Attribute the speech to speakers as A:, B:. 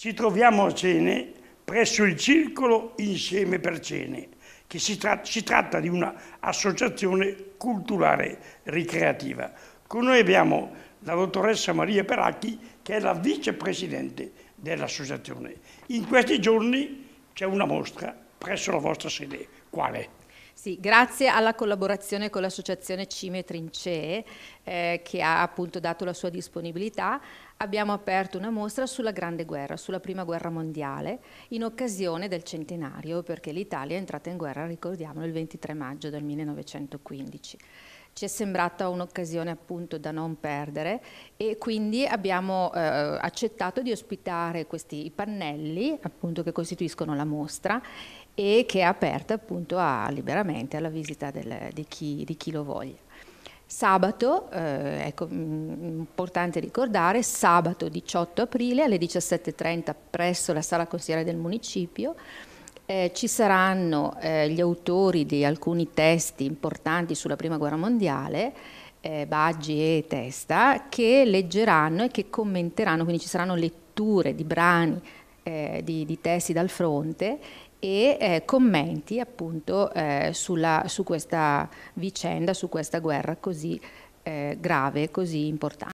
A: Ci troviamo a cene presso il circolo Insieme per Cene, che si, tra si tratta di un'associazione culturale ricreativa. Con noi abbiamo la dottoressa Maria Peracchi, che è la vicepresidente dell'associazione. In questi giorni c'è una mostra presso la vostra sede.
B: Quale? Sì, grazie alla collaborazione con l'associazione Cime Trincee eh, che ha appunto dato la sua disponibilità abbiamo aperto una mostra sulla Grande Guerra, sulla Prima Guerra Mondiale in occasione del centenario perché l'Italia è entrata in guerra, ricordiamolo, il 23 maggio del 1915 ci è sembrata un'occasione appunto da non perdere e quindi abbiamo eh, accettato di ospitare questi pannelli appunto che costituiscono la mostra e che è aperta appunto a, liberamente alla visita del, di, chi, di, chi, lo voglia. Sabato, eh, ecco, mm, importante ricordare, sabato 18 aprile alle 17.30 presso la sala consigliere del municipio eh, ci saranno eh, gli autori di alcuni testi importanti sulla Prima Guerra Mondiale, eh, Baggi e Testa, che leggeranno e che commenteranno, quindi ci saranno letture di brani, eh, di, di testi dal fronte e eh, commenti appunto eh, sulla, su questa vicenda, su questa guerra così eh, grave, così importante.